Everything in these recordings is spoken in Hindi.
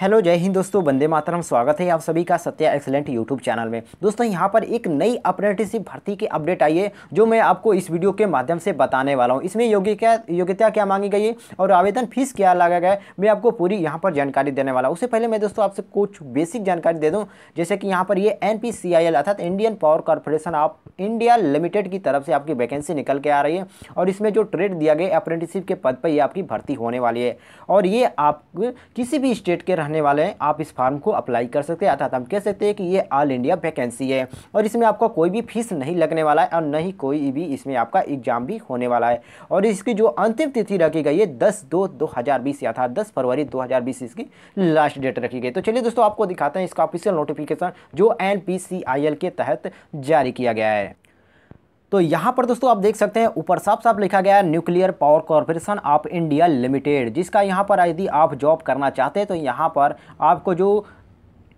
हेलो जय हिंद दोस्तों बंदे मातरम स्वागत है आप सभी का सत्या एक्सलेंट यूट्यूब चैनल में दोस्तों यहाँ पर एक नई अप्रेंटिसशिप भर्ती की अपडेट आई है जो मैं आपको इस वीडियो के माध्यम से बताने वाला हूँ इसमें योग्य क्या योग्यता क्या मांगी गई है और आवेदन फीस क्या लगा गया मैं आपको पूरी यहाँ पर जानकारी देने वाला हूँ उससे पहले मैं दोस्तों आपसे कुछ बेसिक जानकारी दे दूँ जैसे कि यहाँ पर ये एन अर्थात Indian power corporation of India limited की तरफ से आपकी वैकेंसी निकल के आ रही है और इसमें जो ट्रेड दिया गया अप्रेंटिसशिप के पद पर यह आपकी भर्ती होने वाली है और ये आप किसी भी स्टेट के रहने वाले हैं आप इस फॉर्म को अप्लाई कर सकते हैं अर्थात हम कह सकते हैं कि ये ऑल इंडिया वैकेंसी है और इसमें आपका कोई भी फीस नहीं लगने वाला है और न ही कोई भी इसमें आपका एग्जाम भी होने वाला है और इसकी जो अंतिम तिथि रखी गई है दस दो दो हज़ार बीस अर्थात दस फरवरी दो हज़ार बीस इसकी लास्ट डेट रखी गई तो चलिए दोस्तों आपको दिखाते हैं इसका ऑफिशियल नोटिफिकेशन जो एन के तहत जारी किया गया है तो यहाँ पर दोस्तों आप देख सकते हैं ऊपर साफ साफ लिखा गया है nuclear power corporation of India limited जिसका यहाँ पर यदि आप जॉब करना चाहते हैं तो यहाँ पर आपको जो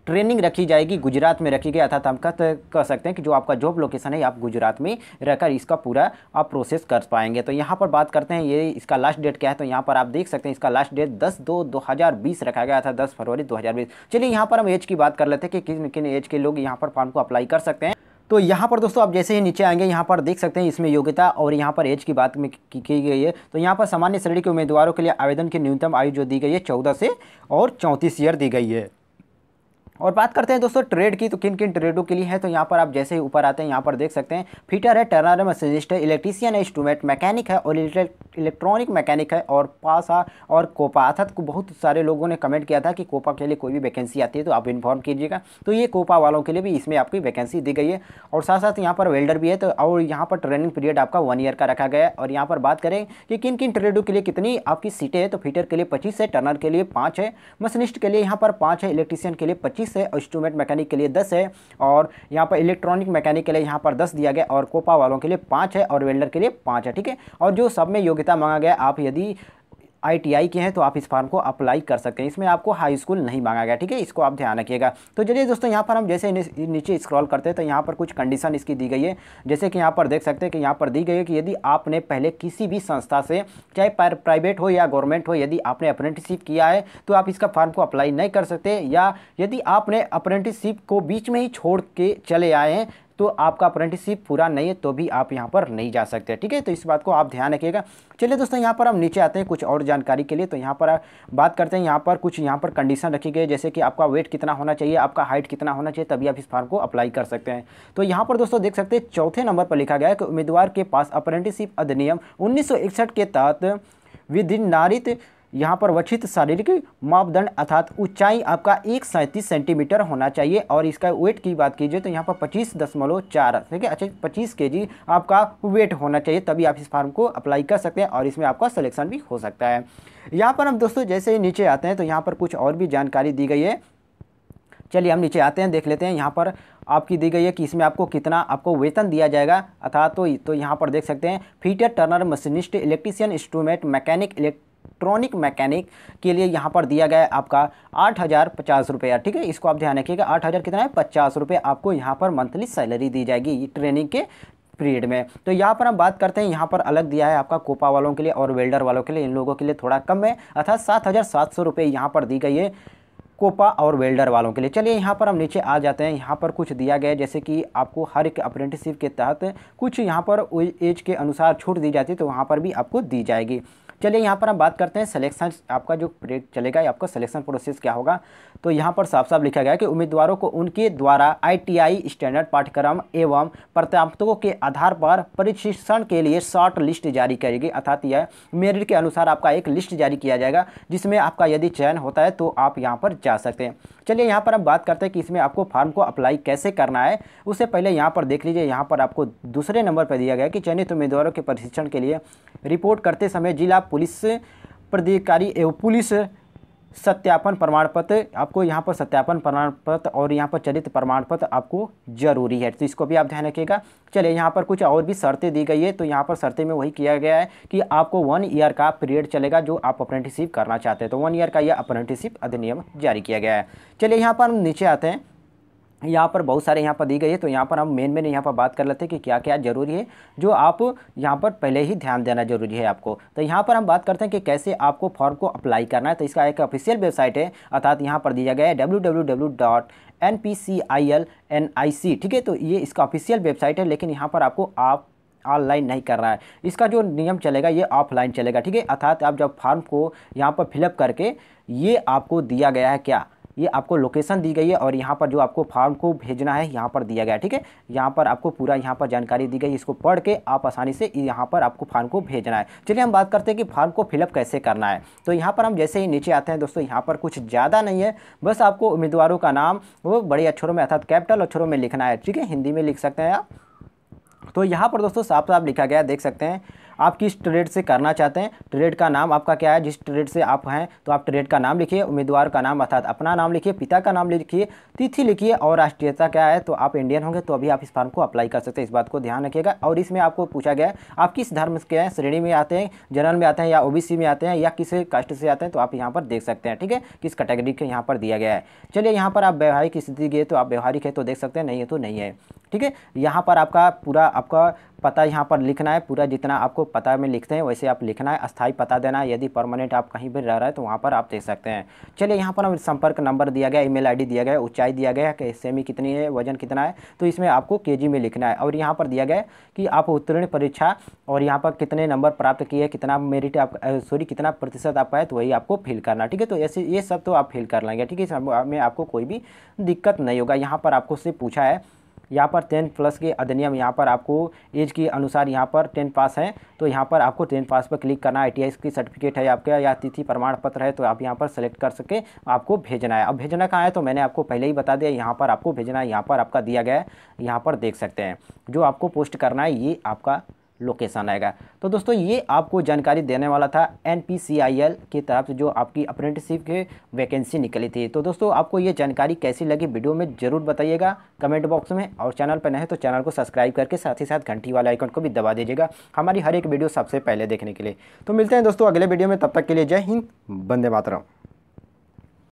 ट्रेनिंग रखी जाएगी गुजरात में रखी गई अर्थात हम कह सकते हैं कि जो आपका जॉब लोकेशन है आप गुजरात में रहकर इसका पूरा आप प्रोसेस कर पाएंगे तो यहाँ पर बात करते हैं ये इसका लास्ट डेट क्या है तो यहाँ पर आप देख सकते हैं इसका लास्ट डेट 10 दो 2020 रखा गया था 10 फरवरी 2020 चलिए यहाँ पर हम एज की बात कर लेते हैं कि किन किन एज के लोग यहाँ पर फॉर्म को अप्लाई कर सकते हैं तो यहाँ पर दोस्तों आप जैसे ही नीचे आएंगे यहाँ पर देख सकते हैं इसमें योग्यता और यहाँ पर एज की बात में की, की गई है तो यहाँ पर सामान्य श्रेणी के उम्मीदवारों के लिए आवेदन की न्यूनतम आयु जो दी गई है चौदह से और चौंतीस ईयर दी गई है और बात करते हैं दोस्तों ट्रेड की तो किन किन ट्रेडों के लिए है तो यहाँ पर आप जैसे ही ऊपर आते हैं यहाँ पर देख सकते हैं फीटर है टर्नर है मसजिस्ट है इलेक्ट्रीसियन है इंस्ट्रूमेंट मैकेनिक है और इलेक्ट्रॉनिक मैकेनिक है और पासा और कोपा अर्थात को बहुत सारे लोगों ने कमेंट किया था कि कोपा के लिए कोई भी वैकेंसी आती है तो आप इन्फॉर्म कीजिएगा तो ये कोपा वालों के लिए भी इसमें आपकी वैकेंसी दी गई है और साथ साथ यहाँ पर वेल्डर भी है तो और यहाँ पर ट्रेनिंग पीरियड आपका वन ईयर का रखा गया है और यहाँ पर बात करें कि किन किन ट्रेडों के लिए कितनी आपकी सीटें हैं तो फीटर के लिए पच्चीस है टर्नर के लिए पाँच है मसनिस्ट के लिए यहाँ पर पाँच है इलेक्ट्रीसियन के लिए पच्चीस बीस है इंस्ट्रूमेंट मैकेनिक के लिए दस है और यहाँ पर इलेक्ट्रॉनिक मैकेनिक के लिए यहाँ पर दस दिया गया और कोपा वालों के लिए पाँच है और वेल्डर के लिए पाँच है ठीक है और जो सब में योग्यता मांगा गया आप यदि आईटीआई के हैं तो आप इस फॉर्म को अप्लाई कर सकते हैं इसमें आपको हाई स्कूल नहीं मांगा गया ठीक है इसको आप ध्यान रखिएगा तो चलिए दोस्तों यहाँ पर हम जैसे नीचे स्क्रॉल करते हैं तो यहाँ पर कुछ कंडीशन इसकी दी गई है जैसे कि यहाँ पर देख सकते हैं कि यहाँ पर दी गई है कि यदि आपने पहले किसी भी संस्था से चाहे प्राइवेट हो या गवर्नमेंट हो यदि आपने अप्रेंटिसशिप किया है तो आप इसका फॉर्म को अप्लाई नहीं कर सकते या यदि आपने अप्रेंटिसशिप को बीच में ही छोड़ के चले आए हैं तो आपका अप्रेंटिसशिप पूरा नहीं है तो भी आप यहाँ पर नहीं जा सकते ठीक है तो इस बात को आप ध्यान रखिएगा चलिए दोस्तों यहाँ पर हम नीचे आते हैं कुछ और जानकारी के लिए तो यहाँ पर बात करते हैं यहाँ पर कुछ यहाँ पर कंडीशन रखी गई जैसे कि आपका वेट कितना होना चाहिए आपका हाइट कितना होना चाहिए तभी आप इस फॉर्म को अप्लाई कर सकते हैं तो यहाँ पर दोस्तों देख सकते हैं चौथे नंबर पर लिखा गया है कि उम्मीदवार के पास अप्रेंटिसशिप अधिनियम उन्नीस के तहत विधिनारित यहाँ पर वचित शारीरिक मापदंड अर्थात ऊंचाई आपका एक सैंतीस सेंटीमीटर होना चाहिए और इसका वेट की बात कीजिए तो यहाँ पर पच्चीस दशमलव चार ठीक है अच्छा पच्चीस के जी आपका वेट होना चाहिए तभी आप इस फार्म को अप्लाई कर सकते हैं और इसमें आपका सलेक्शन भी हो सकता है यहाँ पर हम दोस्तों जैसे ही नीचे आते हैं तो यहाँ पर कुछ और भी जानकारी दी गई है चलिए हम नीचे आते हैं देख लेते हैं यहाँ पर आपकी दी गई है कि इसमें आपको कितना आपको वेतन दिया जाएगा अर्थात तो तो यहाँ पर देख सकते हैं fitter turner machinist electrician instrument mechanic elect electronic mechanic के लिए यहाँ पर दिया गया है आपका आठ हज़ार पचास रुपया ठीक है इसको आप ध्यान रखिएगा आठ हज़ार कितना है पचास रुपये आपको यहाँ पर मंथली सैलरी दी जाएगी ट्रेनिंग के पीरियड में तो यहाँ पर हम बात करते हैं यहाँ पर अलग दिया है आपका कोपा वालों के लिए और वेल्डर वालों के लिए इन लोगों के लिए थोड़ा कम है अर्थात सात हज़ार सात सौ रुपये यहाँ पर दी गई है कोपा और वेल्डर वालों के लिए चलिए यहाँ पर हम नीचे आ जाते हैं यहाँ पर कुछ दिया गया है जैसे कि आपको हर एक अप्रेंटिसशिप के तहत कुछ यहाँ पर एज के अनुसार छूट दी जाती है तो वहाँ पर भी आपको दी जाएगी चलिए यहाँ पर हम बात करते हैं सिलेक्शन आपका जो पीरियड चलेगा आपका सिलेक्शन प्रोसेस क्या होगा तो यहाँ पर साफ साफ लिखा गया कि उम्मीदवारों को उनके द्वारा आईटीआई स्टैंडर्ड पाठ्यक्रम एवं प्रत्यापकों के आधार पर परीक्षण के लिए शॉर्ट लिस्ट जारी करेगी अर्थात यह मेरिट के अनुसार आपका एक लिस्ट जारी किया जाएगा जिसमें आपका यदि चयन होता है तो आप यहाँ पर जा सकते हैं चलिए यहाँ पर हम बात करते हैं कि इसमें आपको फॉर्म को अप्लाई कैसे करना है उससे पहले यहाँ पर देख लीजिए यहाँ पर आपको दूसरे नंबर पर दिया गया कि चयनित उम्मीदवारों के प्रशिक्षण के लिए रिपोर्ट करते समय जिला पुलिस प्राधिकारी एवं पुलिस सत्यापन प्रमाण पत्र आपको यहाँ पर सत्यापन प्रमाण पत्र और यहाँ पर चरित्र प्रमाण पत्र आपको जरूरी है तो इसको भी आप ध्यान रखिएगा चलिए यहाँ पर कुछ और भी शर्तें दी गई है तो यहाँ पर शर्तें में वही किया गया है कि आपको वन ईयर का पीरियड चलेगा जो आप अप्रेंटिसिप करना चाहते हैं तो वन ईयर का यह अप्रेंटिसिप अधिनियम जारी किया गया है चलिए यहाँ पर हम नीचे आते हैं यहाँ पर बहुत सारे यहाँ पर दी गई है तो यहाँ पर हम मेन मेन यहाँ पर बात कर लेते हैं कि क्या क्या ज़रूरी है जो आप यहाँ पर पहले ही ध्यान देना जरूरी है आपको तो यहाँ पर हम बात करते हैं कि कैसे आपको फॉर्म को अप्लाई करना है तो इसका एक ऑफिशियल वेबसाइट है अर्थात यहाँ पर दिया गया है W N P C I L N I C ठीक है तो ये इसका ऑफिशियल वेबसाइट है लेकिन यहाँ पर आपको आप ऑनलाइन नहीं कर रहा है इसका जो नियम चलेगा ये ऑफलाइन चलेगा ठीक है अर्थात आप जब फॉर्म को यहाँ पर फिलअप करके ये आपको दिया गया है क्या ये आपको लोकेशन दी गई है और यहाँ पर जो आपको फॉर्म को भेजना है यहाँ पर दिया गया ठीक है यहाँ पर आपको पूरा यहाँ पर जानकारी दी गई इसको पढ़ के आप आसानी से यहाँ पर आपको फॉर्म को भेजना है चलिए हम बात करते हैं कि फॉर्म को फिलअप कैसे करना है तो यहाँ पर हम जैसे ही नीचे आते हैं दोस्तों यहाँ पर कुछ ज़्यादा नहीं है बस आपको उम्मीदवारों का नाम वो बड़े अक्षरों में अर्थात कैपिटल अक्षरों में लिखना है ठीक है हिंदी में लिख सकते हैं आप तो यहाँ पर दोस्तों साफ साफ लिखा गया देख सकते हैं आप किस ट्रेड से करना चाहते हैं ट्रेड का नाम आपका क्या है जिस ट्रेड से आप हैं तो आप ट्रेड का नाम लिखिए उम्मीदवार का नाम अर्थात अपना नाम लिखिए पिता का नाम लिखिए तिथि लिखिए और राष्ट्रीयता क्या है तो आप इंडियन होंगे तो अभी आप इस फॉर्म को अप्लाई कर सकते हैं इस बात को ध्यान रखिएगा और इसमें आपको पूछा गया है आप किस धर्म के हैं श्रेणी में आते हैं जनरल में आते हैं या ओ में आते हैं या किस कास्ट से आते हैं तो आप यहाँ पर देख सकते हैं ठीक है किस कैटेगरी के यहाँ पर दिया गया है चलिए यहाँ पर आप व्यवहारिक स्थिति गए तो आप व्यवहारिक है तो देख सकते हैं नहीं है तो नहीं है ठीक है यहाँ पर आपका पूरा आपका पता यहाँ पर लिखना है पूरा जितना आपको पता में लिखते हैं वैसे आप लिखना है अस्थाई पता देना है यदि परमानेंट आप कहीं भी रह रहे हैं तो वहाँ पर आप देख सकते हैं चलिए यहाँ पर हम संपर्क नंबर दिया गया ईमेल आईडी दिया गया ऊंचाई दिया गया कि सेमी कितनी है वजन कितना है तो इसमें आपको के में लिखना है और यहाँ पर दिया गया कि आप उत्तीर्ण परीक्षा और यहाँ पर कितने नंबर प्राप्त किए कितना मेरिट आप सॉरी कितना प्रतिशत आपका है तो वही आपको फिल करना ठीक है तो ऐसे ये सब तो आप फिल कर लेंगे ठीक है इसमें आपको कोई भी दिक्कत नहीं होगा यहाँ पर आपको सिर्फ पूछा है यहाँ पर टेन प्लस के अधिनियम यहाँ पर आपको एज के अनुसार यहाँ पर टेन पास है तो यहाँ पर आपको टेन पास पर क्लिक करना है आई की सर्टिफिकेट है आपका या तिथि प्रमाण पत्र है तो आप यहाँ पर सेलेक्ट कर सके आपको भेजना है अब भेजना कहाँ है तो मैंने आपको पहले ही बता दिया यहाँ पर आपको भेजना है यहाँ पर आपका दिया गया है यहाँ पर देख सकते हैं जो आपको पोस्ट करना है ये आपका लोकेशन आएगा तो दोस्तों ये आपको जानकारी देने वाला था एन की तरफ से जो आपकी अप्रेंटिसिप की वैकेंसी निकली थी तो दोस्तों आपको ये जानकारी कैसी लगी वीडियो में ज़रूर बताइएगा कमेंट बॉक्स में और चैनल पर नहीं तो चैनल को सब्सक्राइब करके साथ ही साथ घंटी वाले आइकन को भी दबा दीजिएगा हमारी हर एक वीडियो सबसे पहले देखने के लिए तो मिलते हैं दोस्तों अगले वीडियो में तब तक के लिए जय हिंद बंदे मातरम